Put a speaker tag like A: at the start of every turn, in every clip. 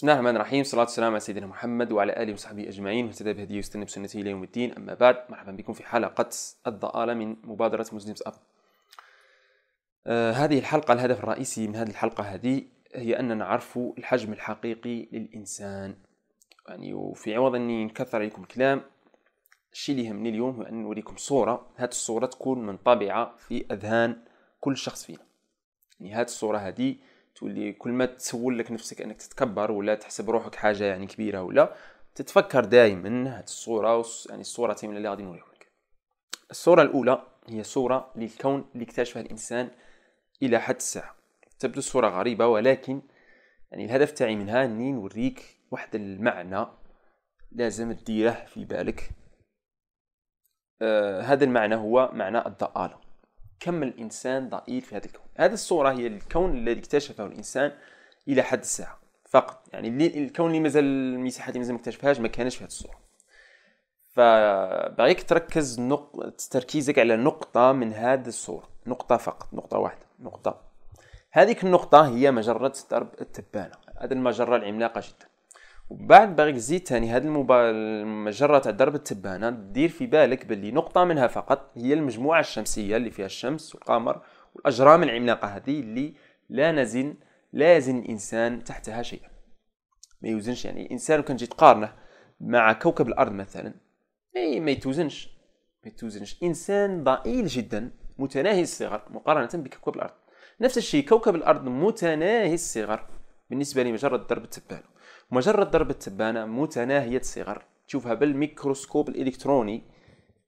A: بسم الله الرحمن الرحيم صلاة والسلام على سيدنا محمد وعلى آله وصحبه أجمعين واهتدى بهديه واستنى بسنته إلى يوم الدين أما بعد مرحبا بكم في حلقة الضآلة من مبادرة مسلمز أب آه هذه الحلقة الهدف الرئيسي من هذه الحلقة هذه هي أننا نعرف الحجم الحقيقي للإنسان يعني وفي عوض أني نكثر عليكم الكلام الشيء اللي يهمني اليوم هو أن نوريكم صورة هذه الصورة تكون منطبعة في أذهان كل شخص فينا يعني هذه الصورة هذه تولي كل ما تسول لك نفسك انك تتكبر ولا تحسب روحك حاجه يعني كبيره ولا تتفكر دائما هذه الصوره وص... يعني الصورتين اللي غادي نوريهم لك الصوره الاولى هي صوره للكون اللي اكتشفها الانسان الى حد الساعه تبدو صوره غريبه ولكن يعني الهدف تاعي منها اني نوريك واحد المعنى لازم تديره في بالك آه هذا المعنى هو معنى الضاله كم الإنسان ضئيل في هذا الكون هذه الصورة هي الكون الذي اكتشفه الإنسان إلى حد الساعة فقط يعني الكون اللي مازال المساحات اللي مازال ما اكتشفهاش ما كانش في هذه الصورة فبغيك تركز نق... تركيزك على نقطة من هذه الصورة نقطة فقط نقطة واحدة نقطة هذه النقطة هي مجرة درب التبانة هذه المجرة العملاقة جدا وبعد باغيك زيد ثاني هاد المبا... المجره تاع درب التبانه دير في بالك باللي نقطه منها فقط هي المجموعه الشمسيه اللي فيها الشمس والقمر والاجرام العملاقه هذه اللي لا نزن لا يزن الانسان تحتها شيئا ما يوزنش يعني الانسان كان جيت تقارنه مع كوكب الارض مثلا ما يتوزنش ما يتوزنش انسان ضئيل جدا متناهي الصغر مقارنه بكوكب الارض نفس الشيء كوكب الارض متناهي الصغر بالنسبه لمجره درب التبانه مجرد ضربة تبانة متناهية الصغر تشوفها بالميكروسكوب الإلكتروني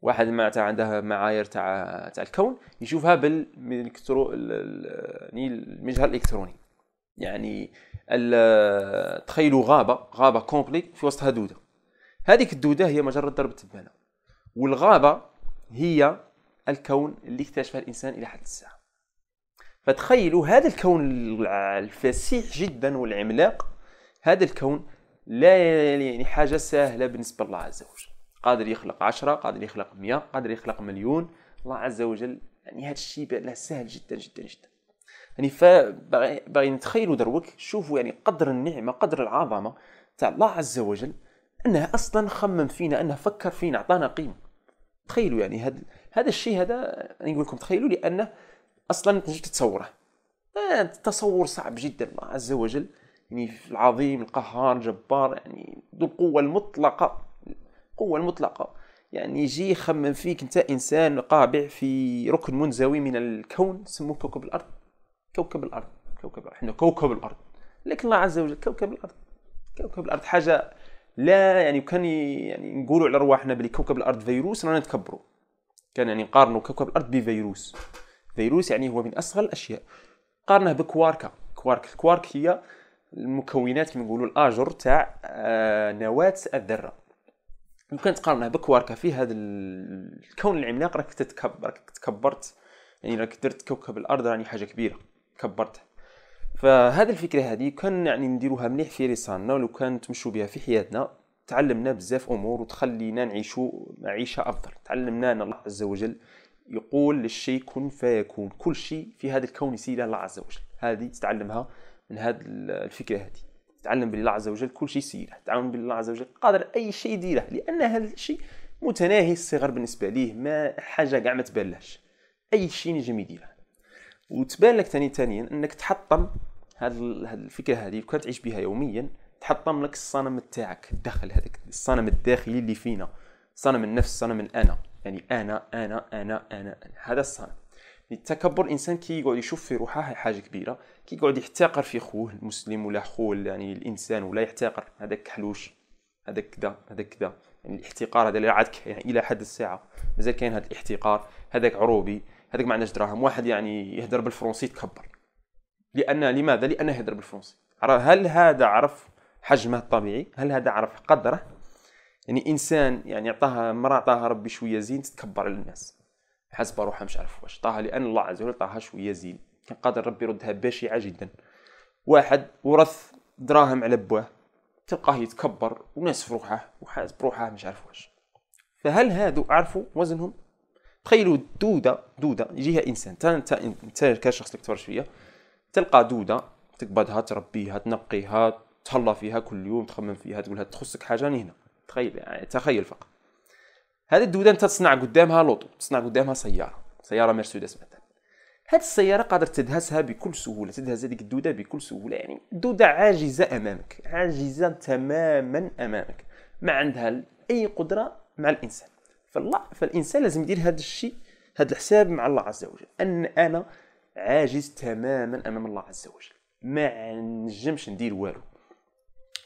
A: واحد ما تاع عندها معايير تاع تاع الكون يشوفها بالميكرو يعني المجهر الالكتروني يعني تخيلوا غابه غابه كومبلي في وسطها دوده هذيك الدوده هي مجرد ضربه تبانه والغابه هي الكون اللي اكتشفه الانسان الى حد الساعه فتخيلوا هذا الكون الفسيح جدا والعملاق هذا الكون لا يعني حاجة سهلة بالنسبة لله عز وجل قادر يخلق عشرة قادر يخلق مئة قادر يخلق مليون الله عز وجل يعني هذا الشيء له سهل جدا جدا جدا يعني فباغي نتخيلوا دروك شوفوا يعني قدر النعمة قدر العظمة تاع الله عز وجل انه اصلا خمم فينا انه فكر فينا اعطانا قيمة تخيلوا يعني هذا هذا الشيء هذا يعني نقول لكم تخيلوا لانه اصلا تنجم تتصوره آه، تصور صعب جدا الله عز وجل يعني العظيم القهار الجبار يعني ذو القوة المطلقة القوة المطلقة يعني يجي يخمم فيك انت انسان قابع في ركن منزوي من الكون سموه كوكب الارض كوكب الارض كوكب الارض احنا كوكب الارض لكن الله عز وجل كوكب الارض كوكب الارض حاجه لا يعني كان يعني نقولوا على ارواحنا بلي كوكب الارض فيروس رانا نتكبروا كان يعني نقارنوا كوكب الارض بفيروس فيروس يعني هو من اصغر الاشياء قارنه بكواركا كوارك الكوارك هي المكونات كما نقولوا الاجر تاع آه، نواه الذره ممكن تقارنها بكوارك في هذا الكون العملاق راك تتكبر راك تكبرت يعني راك درت كوكب الارض راني حاجه كبيره كبرت فهذه الفكره هذه كان يعني نديروها مليح في رسالنا ولو كان تمشوا بها في حياتنا تعلمنا بزاف امور وتخلينا نعيشوا عيشه افضل تعلمنا ان الله عز وجل يقول للشيء كن فيكون كل شيء في هذا الكون يسير الله عز وجل هذه تتعلمها من هذه الفكره هذه تعلم بالله عز وجل كل شيء سيره تعاون بالله عز وجل قادر اي شيء يديره لان هذا الشيء متناهي الصغر بالنسبه ليه ما حاجه كاع ما تبانلهش اي شيء نجم يديره وتبان لك ثاني ثانيا انك تحطم هذه الفكره هذه لو كنت تعيش بها يوميا تحطم لك الصنم تاعك الداخل هذاك الصنم الداخلي اللي فينا صنم النفس صنم الانا يعني انا انا انا انا, أنا. هذا الصنم التكبر الانسان كيقعد يقعد يشوف في روحه حاجه كبيره كيقعد يقعد يحتقر في خوه المسلم ولا خوه يعني الانسان ولا يحتقر هذاك كحلوش هذاك كذا هذاك كذا يعني الاحتقار هذا اللي عاد يعني الى حد الساعه مازال كاين هذا الاحتقار هذاك عروبي هذاك ما عندناش دراهم واحد يعني يهدر بالفرنسي تكبر لان لماذا لانه يهدر بالفرنسي هل هذا عرف حجمه الطبيعي هل هذا عرف قدره يعني انسان يعني عطاها مراه عطاها ربي شويه زين تتكبر على الناس حسب روحها مش عارف واش طاها لان الله عز وجل طاها شويه زين كان قادر ربي يردها بشعه جدا واحد ورث دراهم على بواه تلقاه يتكبر وناس في روحه وحاس بروحه مش عارف واش فهل هادو عرفوا وزنهم تخيلوا دوده دوده يجيها انسان انت انت كشخص اللي تفرج فيا تلقى دوده تقبضها تربيها تنقيها تهلا فيها كل يوم تخمم فيها تقولها تخصك حاجه هنا تخيل يعني تخيل فقط هذه الدوده انت تصنع قدامها لوطو تصنع قدامها سياره سياره مرسيدس مثلا هذه السياره قادر تدهسها بكل سهوله تدهس هذيك الدوده بكل سهوله يعني الدوده عاجزه امامك عاجزه تماما امامك ما عندها اي قدره مع الانسان فالله فالانسان لازم يدير هذا الشيء هذا الحساب مع الله عز وجل ان انا عاجز تماما امام الله عز وجل ما نجمش ندير والو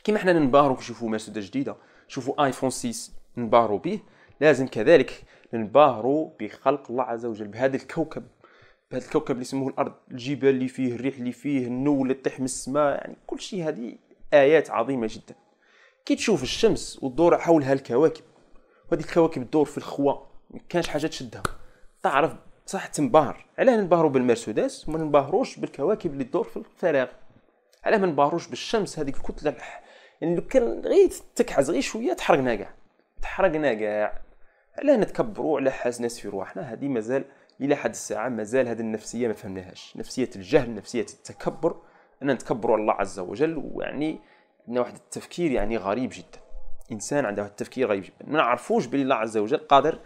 A: كيما حنا ننبهروا كنشوفوا مرسيدس جديده شوفوا ايفون 6 نباروا به لازم كذلك ننبهروا بخلق الله عز وجل بهذا الكوكب بهذا الكوكب اللي يسموه الارض الجبال اللي فيه الريح اللي فيه النور اللي تطيح من السماء يعني كل شيء هذه ايات عظيمه جدا كي تشوف الشمس وتدور حولها الكواكب وهذه الكواكب تدور في الخوا ما كانش حاجه تشدها تعرف صح تنبهر علاه ننبهروا بالمرسيدس وما ننبهروش بالكواكب اللي تدور في الفراغ علاه ما ننبهروش بالشمس هذيك الكتله يعني لو كان غير تكحز غير شويه تحرقنا كاع تحرقنا كاع علاه نتكبروا على ناس في رواحنا هذه مازال الى حد الساعه مازال هذه النفسيه ما فهمناهاش نفسيه الجهل نفسيه التكبر ان نتكبروا على الله عز وجل ويعني عندنا واحد التفكير يعني غريب جدا انسان عنده واحد التفكير غريب جدا ما نعرفوش بلي الله عز وجل قادر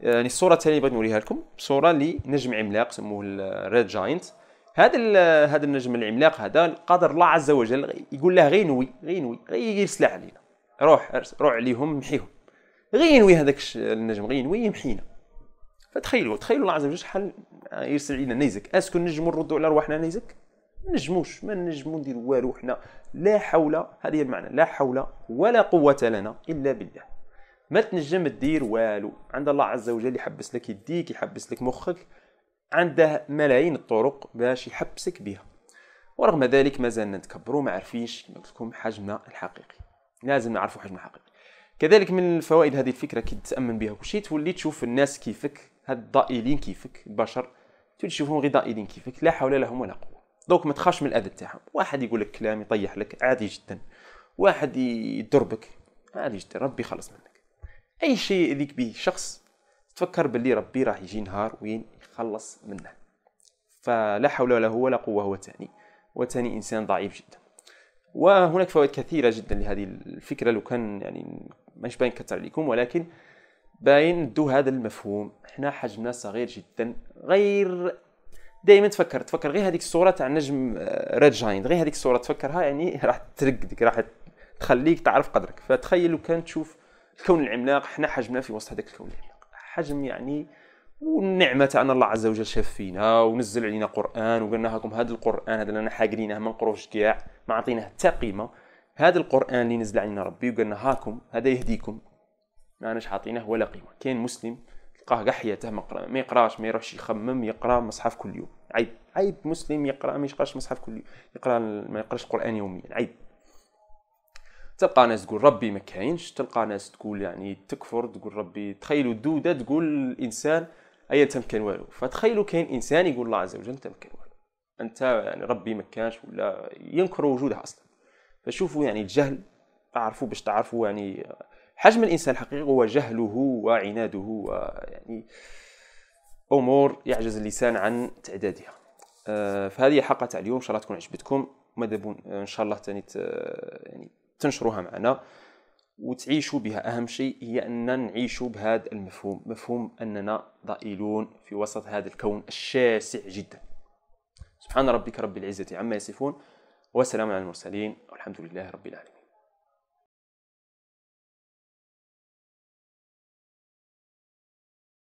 A: يعني الصوره الثانيه اللي بغيت نوريها لكم صوره لنجم عملاق سموه الريد جاينت هذا هذا النجم العملاق هذا قادر الله عز وجل يقول له غير نوي غير نوي غير يسلع علينا روح روح عليهم محيهم غير ينوي هذاك النجم غير ينوي يمحينا فتخيلوا تخيلوا الله عز وجل شحال يرسل علينا نيزك اسكو نجمو نردوا على رواحنا نيزك نجموش ما نجمو نديرو والو حنا لا حول هذه المعنى لا حول ولا قوة لنا إلا بالله ما تنجم دير والو عند الله عز وجل يحبس لك يديك يحبس لك مخك عنده ملايين الطرق باش يحبسك بها ورغم ذلك مازالنا نتكبروا ما عارفينش قلت لكم حجمنا الحقيقي لازم نعرفوا حجمنا الحقيقي كذلك من الفوائد هذه الفكره كي تامن بها كلشي تولي تشوف الناس كيفك هاد الضائلين كيفك البشر تولي تشوفهم غير ضائلين كيفك لا حول لهم ولا قوه دونك ما تخافش من الاذى تاعهم واحد يقول لك كلام يطيح لك عادي جدا واحد يضربك عادي جدا ربي خلص منك اي شيء يذيك به شخص تفكر باللي ربي راح يجي نهار وين يخلص منه فلا حول له ولا قوه هو تاني وتاني انسان ضعيف جدا وهناك فوائد كثيرة جدا لهذه الفكرة لو كان يعني مش باين كثر عليكم ولكن باين دو هذا المفهوم حنا حجمنا صغير جدا غير دائما تفكر تفكر غير هذيك الصورة تاع نجم ريد آه، جاينت غير هذيك الصورة تفكرها يعني راح ترقدك راح تخليك تعرف قدرك فتخيل لو كان تشوف الكون العملاق حنا حجمنا في وسط هذاك الكون العملاق حجم يعني والنعمه تاعنا الله عز وجل شاف فينا ونزل علينا قران وقلنا لكم هاكم هذا القران هذا اللي حاقرينه ما نقروش كاع ما عطيناه حتى قيمه هذا القران اللي نزل علينا ربي وقلنا هاكم هذا يهديكم ما اناش عاطيناه ولا قيمه كاين مسلم تلقاه قاع حياته ما يقراش ما يروحش يخمم يقرا مصحف كل يوم عيب عيب مسلم يقرا ما يقراش مصحف كل يوم يقرا ما يقراش القران يوميا عيب تلقى ناس تقول ربي ما كاينش تلقى ناس تقول يعني تكفر تقول ربي تخيلوا الدوده تقول الانسان ايا تمكن والو فتخيلوا كاين انسان يقول الله عز وجل تمكن والو انت يعني ربي ما كانش ولا ينكر وجوده اصلا فشوفوا يعني الجهل اعرفوا باش تعرفوا يعني حجم الانسان الحقيقي هو جهله وعناده ويعني امور يعجز اللسان عن تعدادها آه، فهذه حلقه تاع اليوم ان شاء الله تكون عجبتكم ماذا ان شاء الله تاني يعني تنشروها معنا وتعيشوا بها اهم شيء هي اننا نعيشوا بهذا المفهوم مفهوم اننا ضئيلون في وسط هذا الكون الشاسع جدا سبحان ربك رب العزه عما يصفون وسلام على المرسلين والحمد لله رب العالمين